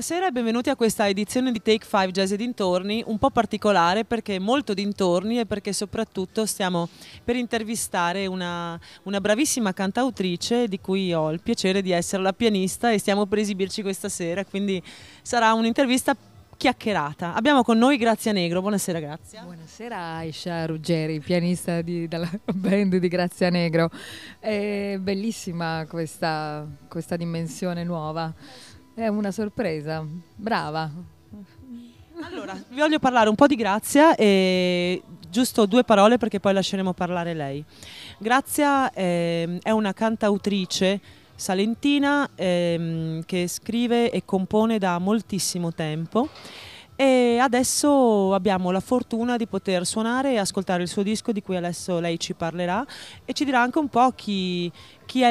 Buonasera e benvenuti a questa edizione di Take 5 Jazz e dintorni, un po' particolare perché molto dintorni e perché soprattutto stiamo per intervistare una, una, bravissima cantautrice di cui ho il piacere di essere la pianista e stiamo per esibirci questa sera, quindi sarà un'intervista chiacchierata. Abbiamo con noi Grazia Negro, buonasera Grazia. Buonasera Aisha Ruggeri, pianista di, della band di Grazia Negro. È bellissima questa, questa dimensione nuova è una sorpresa. Brava. Allora, vi voglio parlare un po' di Grazia e giusto due parole perché poi lasceremo parlare lei. Grazia eh, è una cantautrice salentina eh, che scrive e compone da moltissimo tempo e adesso abbiamo la fortuna di poter suonare e ascoltare il suo disco di cui adesso lei ci parlerà e ci dirà anche un po' chi, chi è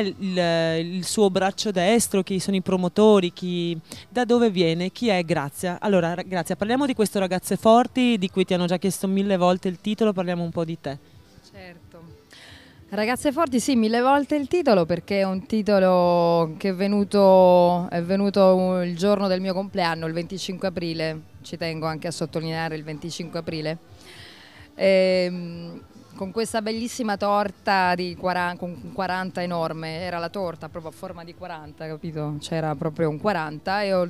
il, il, suo braccio destro, chi sono i promotori, chi, da dove viene, chi è Grazia. Allora Grazia, parliamo di questo Ragazze Forti di cui ti hanno già chiesto mille volte il titolo, parliamo un po' di te. Certo. Ragazze Forti, sì, mille volte il titolo perché è un titolo che è venuto, è venuto il giorno del mio compleanno, il 25 aprile ci tengo anche a sottolineare il 25 aprile. E, ehm, con questa bellissima torta di 40, con 40 enorme, era la torta proprio a forma di 40, capito? C'era proprio un 40 e ho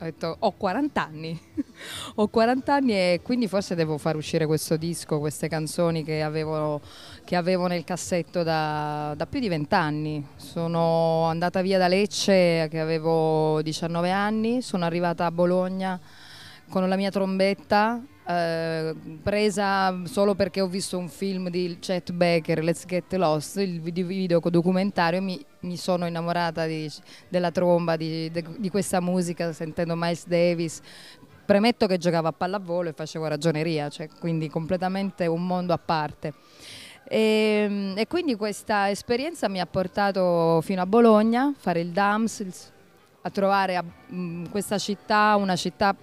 ho detto ho 40 anni, ho 40 anni e quindi forse devo far uscire questo disco, queste canzoni che avevo, che avevo nel cassetto da, da più di 20 anni. Sono andata via da Lecce che avevo 19 anni, sono arrivata a Bologna con la mia trombetta eh, presa solo perché ho visto un film di Chet Baker, Let's Get Lost, il video documentario, mi, mi sono innamorata di, della tromba, di, de, di, questa musica, sentendo Miles Davis. Premetto che giocavo a pallavolo e facevo ragioneria, cioè, quindi completamente un mondo a parte. E, ehm, e quindi questa esperienza mi ha portato fino a Bologna, a fare il DAMS, a trovare a, mh, questa città, una città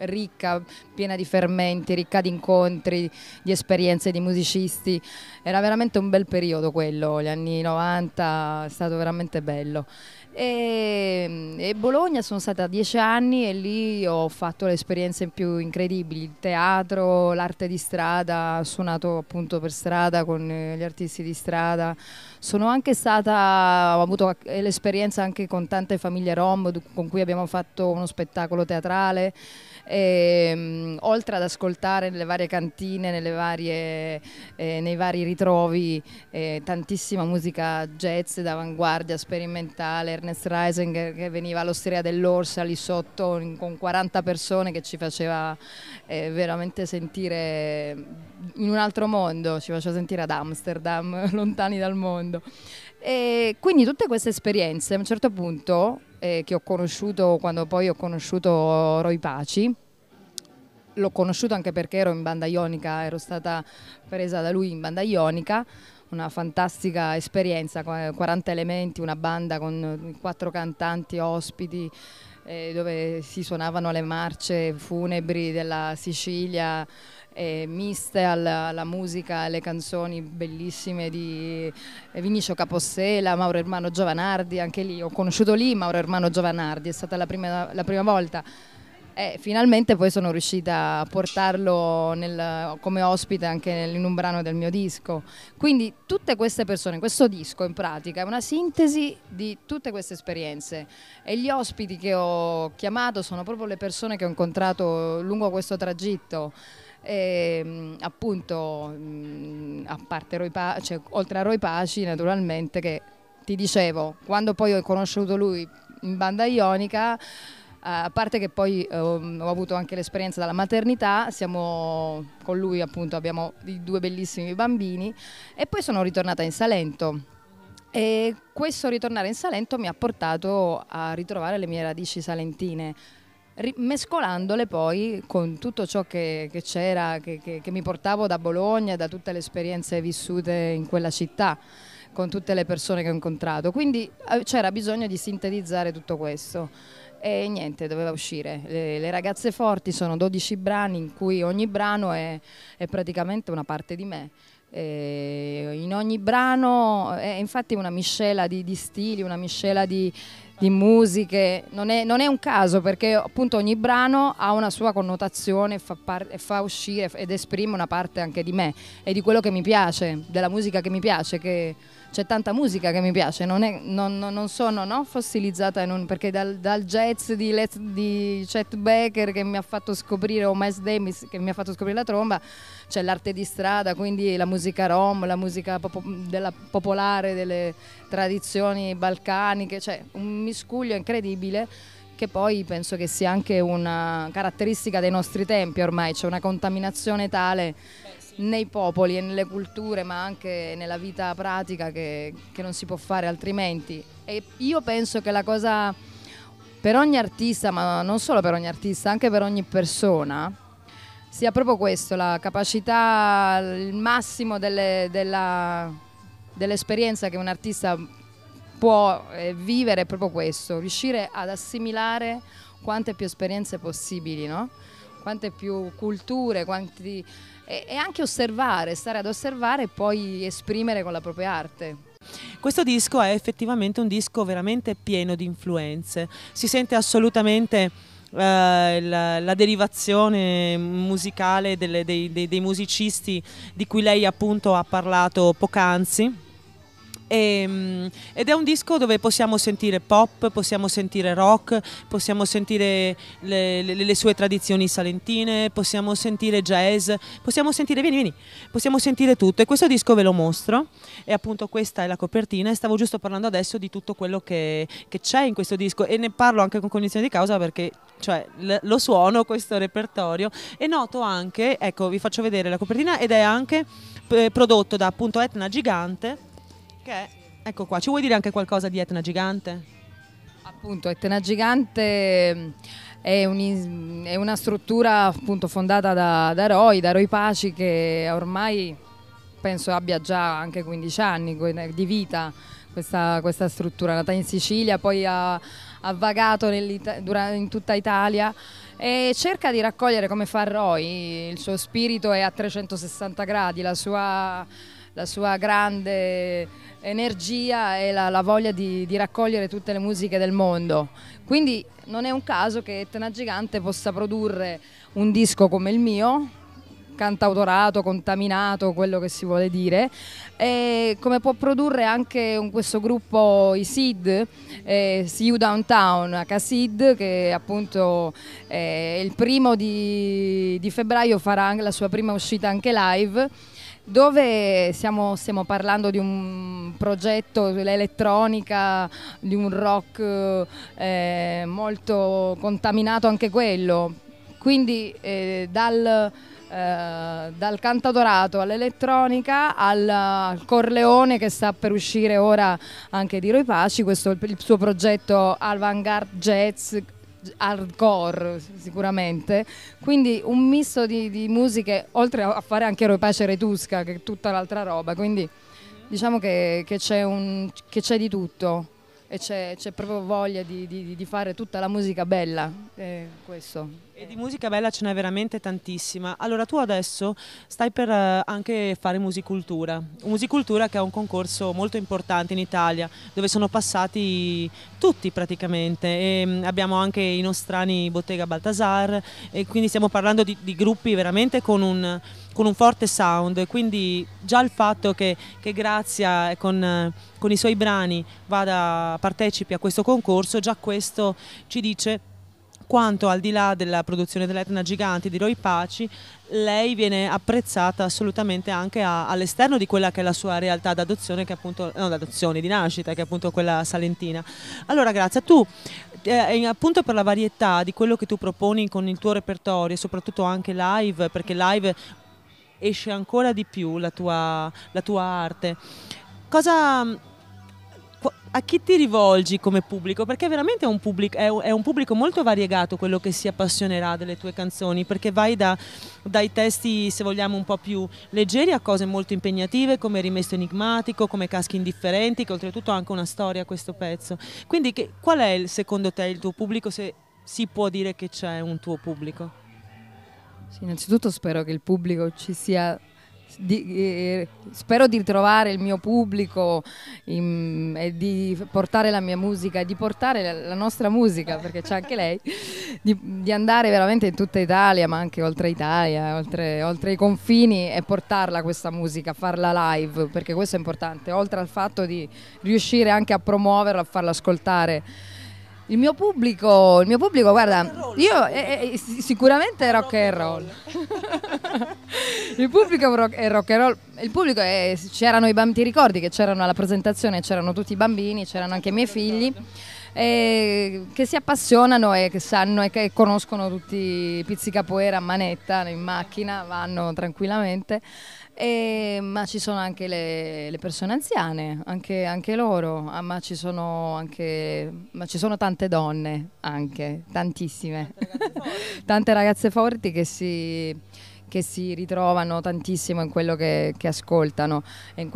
ricca, piena di fermenti, ricca di incontri, di esperienze, di musicisti. Era veramente un bel periodo quello, gli anni 90, è stato veramente bello. E, e Bologna sono stata dieci anni e lì ho fatto le esperienze più incredibili, il teatro, l'arte di strada, ho suonato appunto per strada con eh, gli artisti di strada. Sono anche stata, ho avuto l'esperienza anche con tante famiglie rom con cui abbiamo fatto uno spettacolo teatrale. E, ehm, oltre ad ascoltare nelle varie cantine, nelle varie, eh, nei vari ritrovi, eh, tantissima musica jazz d'avanguardia, sperimentale, Ernest Reisinger che veniva all'osteria dell'Orsa lì sotto in, con 40 persone che ci faceva eh, veramente sentire in un altro mondo, ci faceva sentire ad Amsterdam, lontani dal mondo mondo. E quindi tutte queste esperienze a un certo punto eh, che ho conosciuto quando poi ho conosciuto Roy Paci, l'ho conosciuto anche perché ero in banda ionica, ero stata presa da lui in banda ionica, una fantastica esperienza, 40 eh, elementi, una banda con eh, quattro cantanti ospiti eh, dove si suonavano le marce funebri della Sicilia eh, miste alla, alla, musica, alle canzoni bellissime di eh, Vinicio Capossela, Mauro Ermano Giovanardi, anche lì ho conosciuto lì Mauro Ermano Giovanardi, è stata la prima, la prima volta. E finalmente poi sono riuscita a portarlo nel, come ospite anche nel, in un brano del mio disco. Quindi tutte queste persone, questo disco in pratica è una sintesi di tutte queste esperienze e gli ospiti che ho chiamato sono proprio le persone che ho incontrato lungo questo tragitto. E, ehm, appunto, mh, mm, a parte Roy Paci, cioè, oltre a Roy Paci naturalmente che ti dicevo, quando poi ho conosciuto lui in banda ionica, a parte che poi eh, ho avuto anche l'esperienza dalla maternità, siamo con lui appunto, abbiamo due bellissimi bambini e poi sono ritornata in Salento. E questo ritornare in Salento mi ha portato a ritrovare le mie radici salentine mescolandole poi con tutto ciò che, che c'era, che, che, che mi portavo da Bologna, da tutte le esperienze vissute in quella città con tutte le persone che ho incontrato, quindi eh, c'era bisogno di sintetizzare tutto questo e niente, doveva uscire. Le, le, ragazze forti sono 12 brani in cui ogni brano è, è praticamente una parte di me. E in ogni brano è infatti una miscela di, di stili, una miscela di, di musiche, non è, non è, un caso perché appunto ogni brano ha una sua connotazione fa, par- fa uscire ed esprime una parte anche di me e di quello che mi piace, della musica che mi piace, che c'è tanta musica che mi piace, non, è, non, non sono no, fossilizzata un, perché dal, dal jazz di, Let's, di Chet Baker che mi ha fatto scoprire, o Miles Davis che mi ha fatto scoprire la tromba, c'è l'arte di strada, quindi la musica rom, la musica popo, della, popolare, delle tradizioni balcaniche, cioè un miscuglio incredibile che poi penso che sia anche una caratteristica dei nostri tempi ormai, c'è una contaminazione tale nei popoli e nelle culture ma anche nella vita pratica che, che non si può fare altrimenti. E io penso che la cosa per ogni artista, ma non solo per ogni artista, anche per ogni persona, sia proprio questo, la capacità, il massimo dell'esperienza che un artista può eh, vivere è proprio questo, riuscire ad assimilare quante più esperienze possibili, no? quante più culture, quanti... e, e anche osservare, stare ad osservare e poi esprimere con la propria arte. Questo disco è effettivamente un disco veramente pieno di influenze, si sente assolutamente eh, la, la, derivazione musicale delle, dei, dei, dei musicisti di cui lei appunto ha parlato poc'anzi e, ehm, ed è un disco dove possiamo sentire pop, possiamo sentire rock, possiamo sentire le, le, le sue tradizioni salentine, possiamo sentire jazz, possiamo sentire, vieni, vieni, possiamo sentire tutto e questo disco ve lo mostro e appunto questa è la copertina e stavo giusto parlando adesso di tutto quello che, c'è in questo disco e ne parlo anche con cognizione di causa perché cioè, lo suono questo repertorio e noto anche, ecco vi faccio vedere la copertina ed è anche eh, prodotto da appunto Etna Gigante perché, ecco qua, ci vuoi dire anche qualcosa di Etna Gigante? Appunto, Etna Gigante mm, è, un, è una struttura appunto, fondata da, da Roy, da Roy Paci, che ormai penso abbia già anche 15 anni di vita questa, questa struttura, nata in Sicilia, poi ha, ha vagato in tutta Italia e cerca di raccogliere come fa Roy il suo spirito è a 360 gradi, la sua la sua grande energia e la, la voglia di, di, raccogliere tutte le musiche del mondo. Quindi non è un caso che Etna Gigante possa produrre un disco come il mio, cantautorato, contaminato, quello che si vuole dire, e come può produrre anche questo gruppo i SID, eh, See Downtown, HSID, che appunto eh, il primo di, di febbraio farà la sua prima uscita anche live dove siamo, stiamo parlando di un progetto dell'elettronica, di un rock eh, molto contaminato anche quello. Quindi eh, dal, eh, dal Cantadorato all'elettronica al, al, Corleone che sta per uscire ora anche di Roi Paci, questo il, il suo progetto Avant Garde Jazz hardcore sicuramente, quindi un misto di, di, musiche, oltre a fare anche Roy Pace Retusca, che è tutta l'altra roba, quindi diciamo che, che, c'è, un, che c'è, di tutto e c'è, c'è proprio voglia di, di, di, fare tutta la musica bella, eh, questo. E di musica bella ce n'è veramente tantissima. Allora tu adesso stai per eh, anche fare Musicultura. Musicultura che è un concorso molto importante in Italia dove sono passati tutti praticamente. E, mm, abbiamo anche i nostrani Bottega Baltasar e quindi stiamo parlando di, di gruppi veramente con un, con un, forte sound. Quindi già il fatto che, che Grazia eh, con, con i suoi brani vada, partecipi a questo concorso, già questo ci dice quanto al di là della produzione dell'Etna Gigante di Roy Paci, lei viene apprezzata assolutamente anche all'esterno di quella che è la sua realtà d'adozione, che appunto, no d'adozione, di nascita, che è appunto quella salentina. Allora Grazia, tu eh, appunto per la varietà di quello che tu proponi con il tuo repertorio, soprattutto anche live, perché live esce ancora di più la tua, la tua arte, cosa a chi ti rivolgi come pubblico? Perché veramente è un pubblico, è un pubblico, molto variegato quello che si appassionerà delle tue canzoni, perché vai da, dai testi, se vogliamo, un po' più leggeri a cose molto impegnative come Rimesto Enigmatico, come Caschi Indifferenti, che oltretutto ha anche una storia questo pezzo. Quindi che, qual è il, secondo te il tuo pubblico, se si può dire che c'è un tuo pubblico? Sì, innanzitutto spero che il pubblico ci sia di, eh, spero di trovare il mio pubblico in, e di portare la mia musica, di portare la, la nostra musica, perché c'è anche lei, di, di, andare veramente in tutta Italia, ma anche oltre Italia, oltre, oltre, i confini e portarla questa musica, farla live, perché questo è importante, oltre al fatto di riuscire anche a promuoverla, a farla ascoltare il mio pubblico, il mio pubblico guarda, roll, io eh, eh, sicuramente rock, rock and roll. roll. il pubblico è rock and roll. Il pubblico è, c'erano i bambini, ti ricordi che c'erano alla presentazione, c'erano tutti i bambini, c'erano anche i miei figli. Eh, che si appassionano e che sanno e che conoscono tutti i pizzicapoera a manetta in macchina, vanno tranquillamente. E, ma ci sono anche le, le persone anziane, anche, anche loro, ah, ma, ci anche, ma, ci sono tante donne, anche, tantissime, tante ragazze, tante ragazze forti che si, che si, ritrovano tantissimo in quello che, che ascoltano e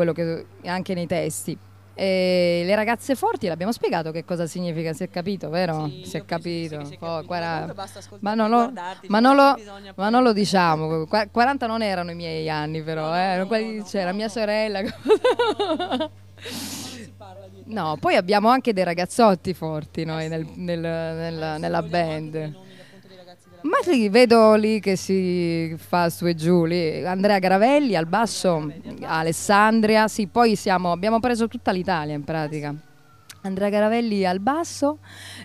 anche nei testi. E le ragazze forti l'abbiamo spiegato che cosa significa, si è capito, vero? Sì, si, è capito. si è capito. Oh, 40... ma, non lo, ma, non lo, ma non lo, diciamo, 40 non erano i miei anni però, no, eh. no, no, c'era mia sorella. No, poi abbiamo anche dei ragazzotti forti noi eh, nel, nel, nel, eh, nella band. Ma li vedo lì che si fa su e giù, lì. Andrea Garavelli al basso, Alessandria, sì, poi siamo, abbiamo preso tutta l'Italia in pratica. Andrea Garavelli al basso,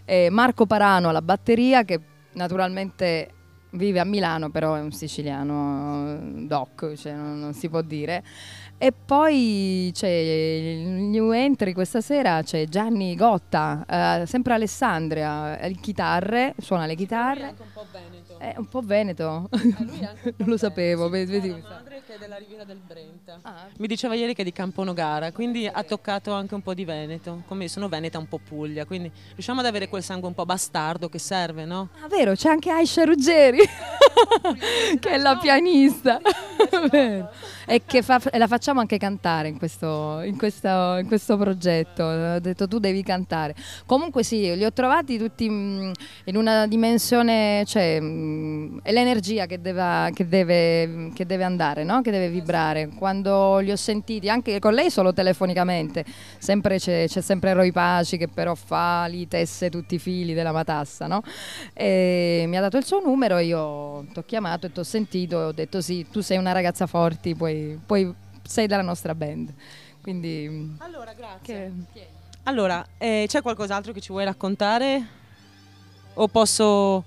eh, Marco Parano alla batteria che naturalmente vive a Milano però è un siciliano eh, doc, cioè non, non si può dire. E poi c'è il new entry questa sera, c'è Gianni Gotta, eh, sempre Alessandria, il eh, chitarre, suona le chitarre. Anche un po' bene. È un po' veneto. Eh, non lo sapevo. Vedi, vedi, mia madre che è della Riviera del Brenta. Ah. Mi diceva ieri che è di Camponogara, quindi ha toccato anche un po' di Veneto. Come sono veneta un po' Puglia, quindi riusciamo ad avere quel sangue un po' bastardo che serve, no? Ah, vero, c'è anche Aisha Ruggeri, che è la pianista. e che fa, la facciamo anche cantare in questo, in, questo, in questo, progetto. Ho detto tu devi cantare. Comunque sì, li ho trovati tutti mm, in una dimensione, cioè, mm, Mm, è l'energia che, deve, che deve, che deve andare, no? che deve vibrare. Quando li ho sentiti, anche con lei solo telefonicamente, sempre c'è, c'è, sempre Roy Paci che però fa, lì, tesse tutti i fili della matassa, no? mi ha dato il suo numero, io ti ho chiamato e ti ho sentito e ho detto sì, tu sei una ragazza forte, poi, poi sei della nostra band. Quindi, mm, allora, grazie. Che... Allora, eh, c'è qualcos'altro che ci vuoi raccontare? O posso...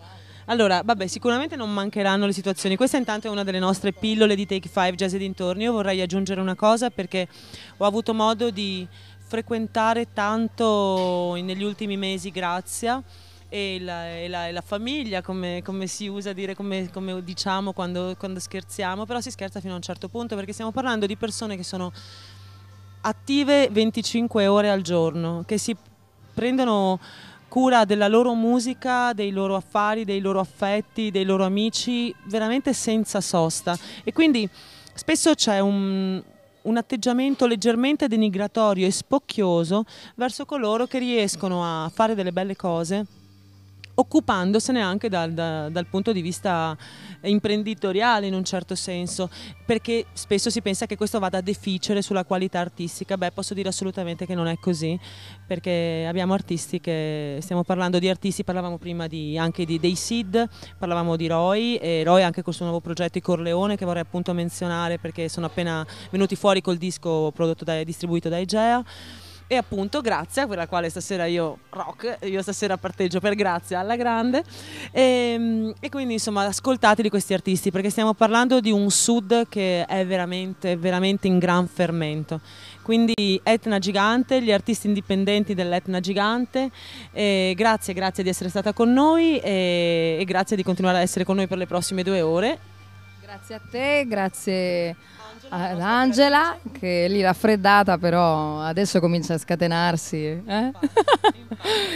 Allora, vabbè, sicuramente non mancheranno le situazioni. Questa intanto è una delle nostre pillole di Take 5 Jazz e dintorni. Io vorrei aggiungere una cosa perché ho avuto modo di frequentare tanto negli ultimi mesi Grazia e la, e la, e la famiglia, come, come, si usa dire, come, come diciamo quando, quando scherziamo, però si scherza fino a un certo punto perché stiamo parlando di persone che sono attive 25 ore al giorno, che si prendono cura della loro musica, dei loro affari, dei loro affetti, dei loro amici, veramente senza sosta. E quindi spesso c'è un, un atteggiamento leggermente denigratorio e spocchioso verso coloro che riescono a fare delle belle cose occupandosene anche dal, da, dal punto di vista imprenditoriale in un certo senso, perché spesso si pensa che questo vada a deficere sulla qualità artistica, beh posso dire assolutamente che non è così, perché abbiamo artisti che, stiamo parlando di artisti, parlavamo prima di, anche di, dei SID, parlavamo di Roy e Roy anche col suo nuovo progetto I Corleone che vorrei appunto menzionare perché sono appena venuti fuori col disco prodotto da, distribuito da Igea e appunto Grazia, quella quale stasera io rock, io stasera parteggio per Grazia alla grande e, ehm, e quindi insomma ascoltateli questi artisti perché stiamo parlando di un sud che è veramente, veramente in gran fermento quindi Etna Gigante, gli artisti indipendenti dell'Etna Gigante, eh, grazie, grazie di essere stata con noi e, e grazie di continuare a essere con noi per le prossime due ore. Grazie a te, grazie ad ah, eh, Angela che lì raffreddata però adesso comincia a scatenarsi. Eh?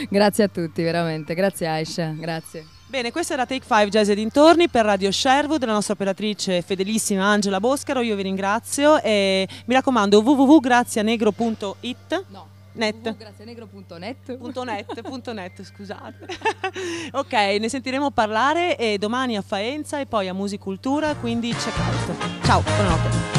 grazie a tutti veramente, grazie Aisha, grazie. Bene, questa era Take 5 Jazz e dintorni per Radio Sherwood, la nostra operatrice fedelissima Angela Boscaro, io vi ringrazio e mi raccomando www.grazianegro.it. No net. grazianegro.net scusate ok ne sentiremo parlare domani a Faenza e poi a Musicultura quindi check out ciao buonanotte